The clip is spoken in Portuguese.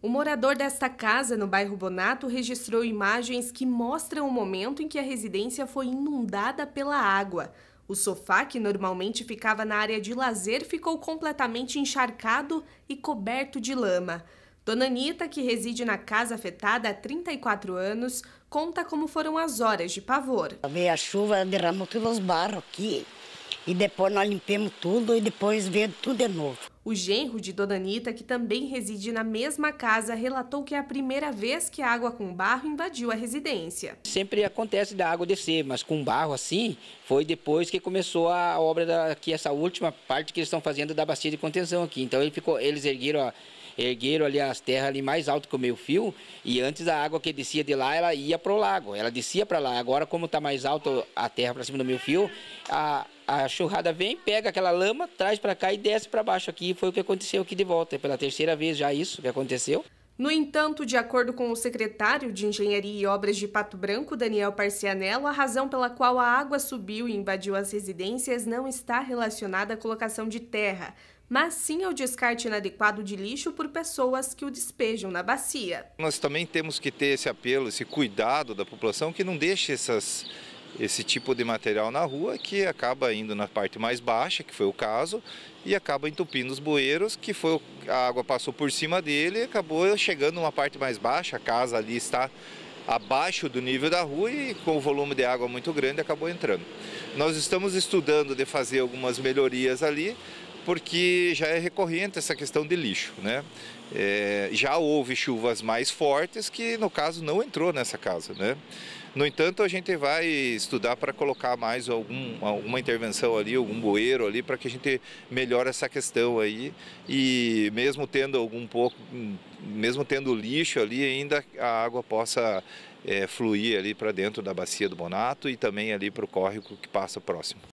O morador desta casa no bairro Bonato registrou imagens que mostram o momento em que a residência foi inundada pela água. O sofá, que normalmente ficava na área de lazer, ficou completamente encharcado e coberto de lama. Dona Anitta, que reside na casa afetada há 34 anos, conta como foram as horas de pavor. Veio a chuva, derramou todos os barros aqui, e depois nós limpamos tudo, e depois veio tudo de novo. O genro de Dona Anitta, que também reside na mesma casa, relatou que é a primeira vez que a água com barro invadiu a residência. Sempre acontece da água descer, mas com barro assim, foi depois que começou a obra daqui, essa última parte que eles estão fazendo da bacia de contenção aqui. Então ele ficou, eles ergueram a ergueram ali as terras ali mais alto que o meu fio e antes a água que descia de lá ela ia para o lago, ela descia para lá. Agora como está mais alto a terra para cima do meu fio, a, a churrada vem, pega aquela lama, traz para cá e desce para baixo aqui. Foi o que aconteceu aqui de volta, é pela terceira vez já isso que aconteceu. No entanto, de acordo com o secretário de Engenharia e Obras de Pato Branco, Daniel Parcianello, a razão pela qual a água subiu e invadiu as residências não está relacionada à colocação de terra, mas sim ao descarte inadequado de lixo por pessoas que o despejam na bacia. Nós também temos que ter esse apelo, esse cuidado da população que não deixe essas esse tipo de material na rua que acaba indo na parte mais baixa, que foi o caso, e acaba entupindo os bueiros, que foi o, a água passou por cima dele e acabou chegando uma parte mais baixa, a casa ali está abaixo do nível da rua e com o volume de água muito grande acabou entrando. Nós estamos estudando de fazer algumas melhorias ali, porque já é recorrente essa questão de lixo, né? É, já houve chuvas mais fortes que, no caso, não entrou nessa casa, né? No entanto, a gente vai estudar para colocar mais algum, alguma intervenção ali, algum bueiro ali, para que a gente melhore essa questão aí. E mesmo tendo algum pouco, mesmo tendo lixo ali, ainda a água possa é, fluir ali para dentro da bacia do Bonato e também ali para o córrego que passa próximo.